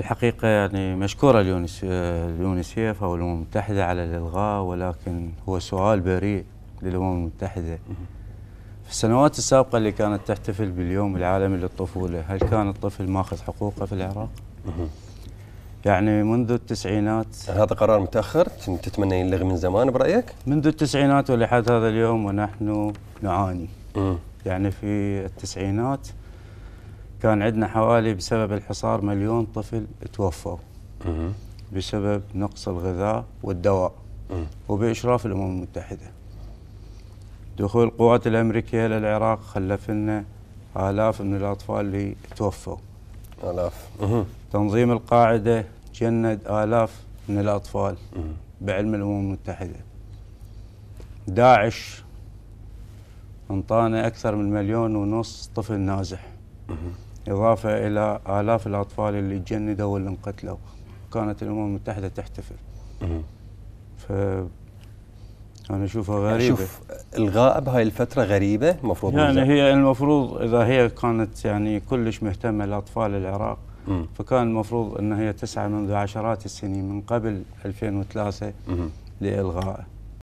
في الحقيقة يعني مشكورة اليونسيف أو الأمم المتحدة على الإلغاء ولكن هو سؤال بريء للأمم المتحدة في السنوات السابقة اللي كانت تحتفل باليوم العالمي للطفولة هل كان الطفل ماخذ حقوقه في العراق؟ يعني منذ التسعينات هذا قرار متأخر تتمنى ينلغي من زمان برأيك؟ منذ التسعينات ولحد هذا اليوم ونحن نعاني يعني في التسعينات كان عندنا حوالي بسبب الحصار مليون طفل توفوا بسبب نقص الغذاء والدواء وبإشراف الأمم المتحدة دخول القوات الأمريكية للعراق خلف لنا آلاف من الأطفال اللي توفوا آلاف تنظيم القاعدة جند آلاف من الأطفال بعلم الأمم المتحدة داعش انطانا أكثر من مليون ونص طفل نازح إضافة إلى آلاف الأطفال اللي جندوا واللي انقتلوا كانت الأمم المتحدة تحتفل ف أنا أشوفها يعني غريبة شوف الغاء بهاي الفترة غريبة المفروض يعني هي المفروض إذا هي كانت يعني كلش مهتمة لأطفال العراق مم. فكان المفروض أن هي تسعى منذ عشرات السنين من قبل 2003 لإلغائه